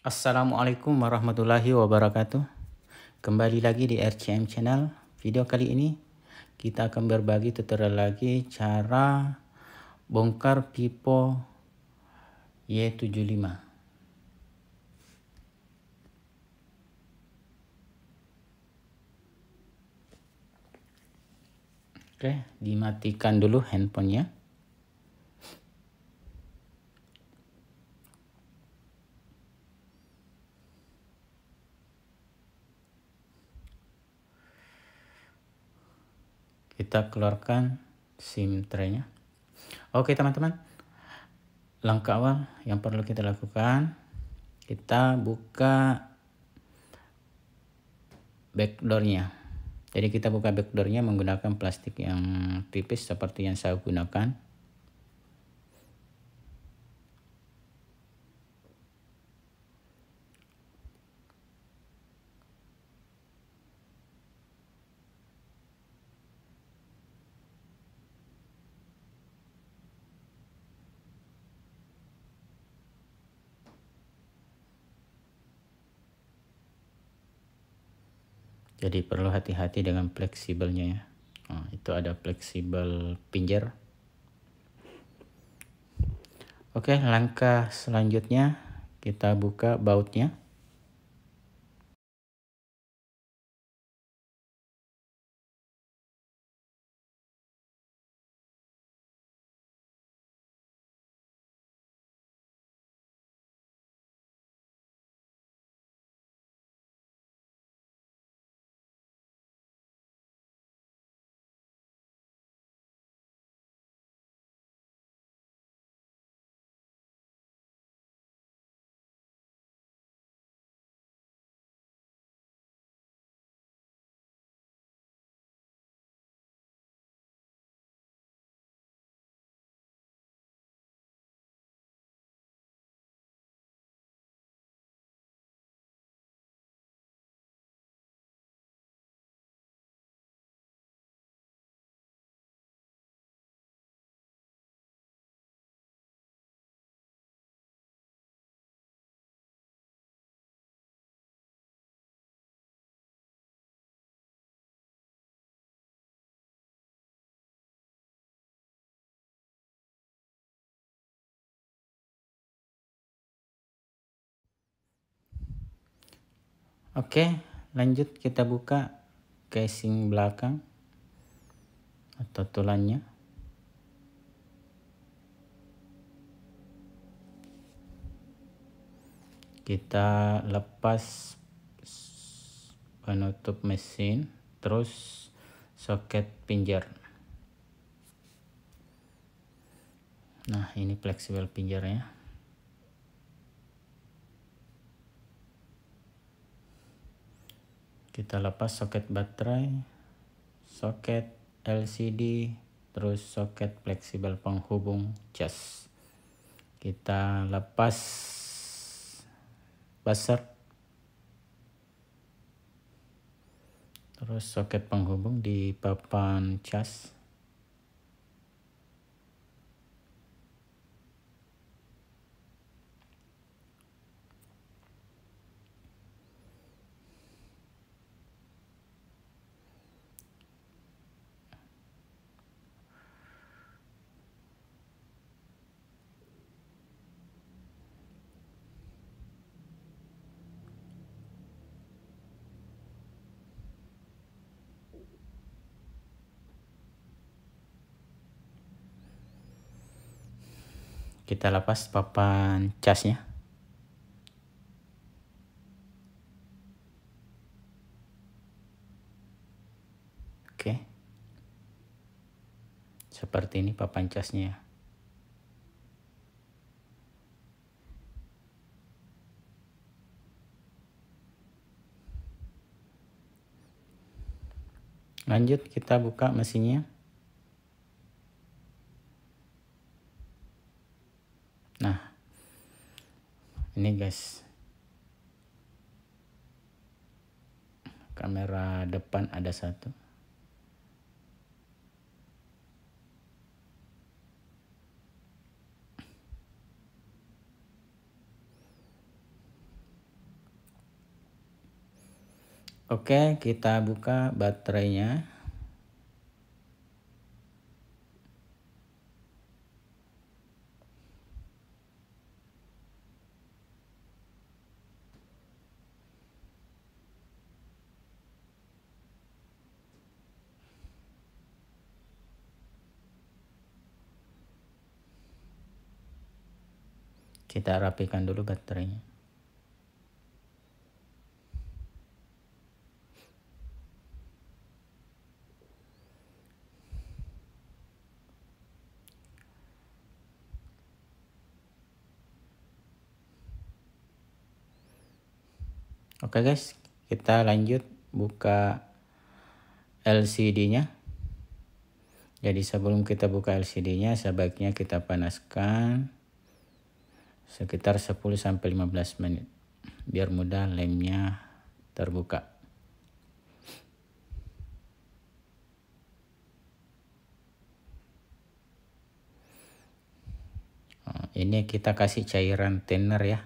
Assalamualaikum warahmatullahi wabarakatuh Kembali lagi di RCM Channel Video kali ini kita akan berbagi tutorial lagi cara bongkar pipo Y75 Oke dimatikan dulu handphonenya kita keluarkan SIM tray-nya. Oke teman-teman, langkah awal yang perlu kita lakukan, kita buka backdoor-nya. Jadi kita buka backdoor-nya menggunakan plastik yang tipis seperti yang saya gunakan. jadi perlu hati-hati dengan fleksibelnya ya nah, itu ada fleksibel pinjer oke langkah selanjutnya kita buka bautnya Oke, lanjut kita buka casing belakang atau tulangnya. Kita lepas penutup mesin, terus soket pinjar. Nah, ini fleksibel pinjarnya. kita lepas soket baterai soket LCD terus soket fleksibel penghubung cas kita lepas buzzer terus soket penghubung di papan cas kita lepas papan casnya oke seperti ini papan casnya lanjut kita buka mesinnya ini guys kamera depan ada satu Oke, kita buka baterainya. kita rapikan dulu baterainya Oke okay guys, kita lanjut buka LCD-nya. Jadi sebelum kita buka LCD-nya sebaiknya kita panaskan sekitar 10-15 menit biar mudah lemnya terbuka oh, ini kita kasih cairan thinner ya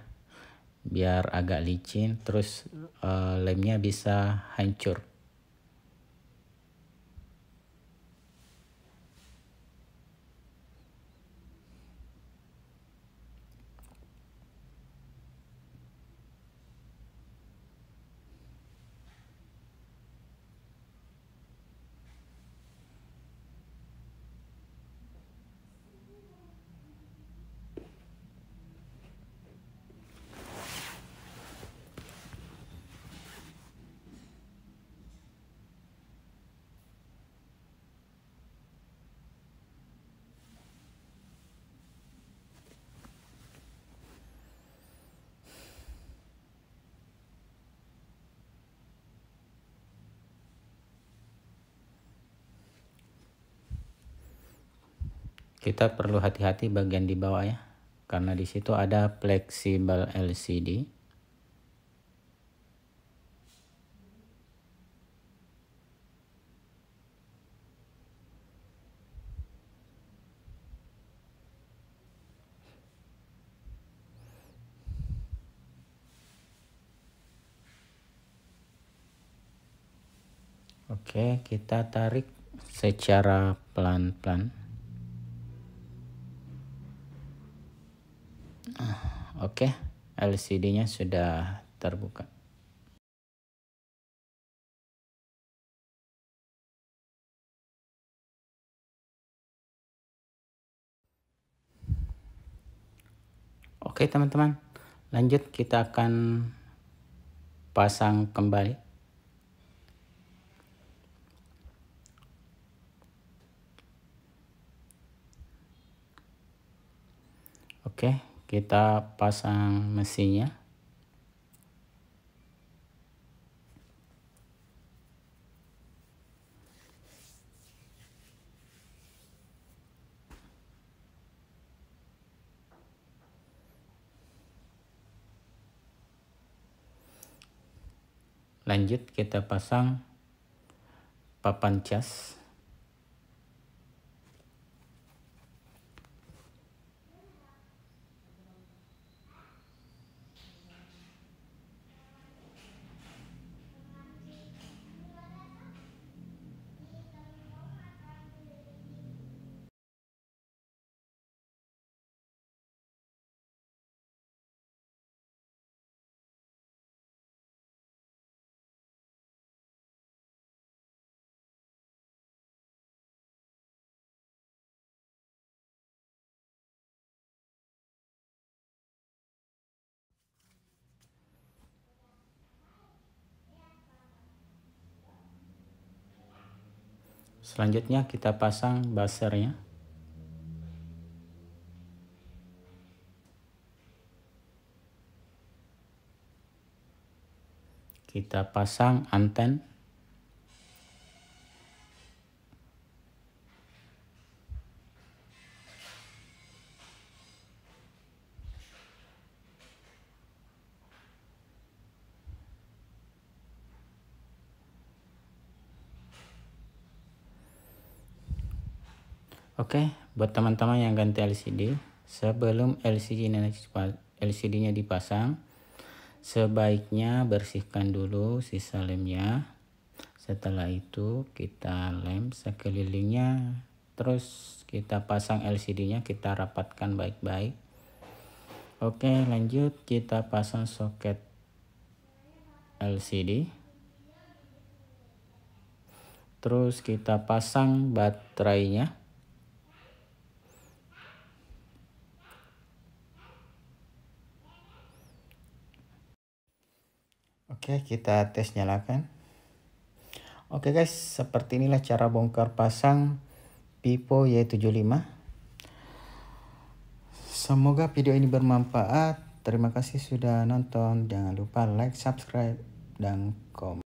biar agak licin terus eh, lemnya bisa hancur kita perlu hati-hati bagian di bawah ya karena di situ ada fleksibel LCD Oke, kita tarik secara pelan-pelan. Oke, LCD-nya sudah terbuka. Oke teman-teman, lanjut kita akan pasang kembali. Oke, kita pasang mesinnya lanjut kita pasang papan cas Selanjutnya kita pasang basernya. Kita pasang anten. Oke, okay, buat teman-teman yang ganti LCD, sebelum lcd LCD-nya dipasang, sebaiknya bersihkan dulu sisa lemnya. Setelah itu kita lem sekelilingnya, terus kita pasang LCD-nya kita rapatkan baik-baik. Oke, lanjut kita pasang soket LCD. Terus kita pasang baterainya. Oke, kita tes nyalakan. Oke guys, seperti inilah cara bongkar pasang Vivo Y75. Semoga video ini bermanfaat. Terima kasih sudah nonton. Jangan lupa like, subscribe, dan komen.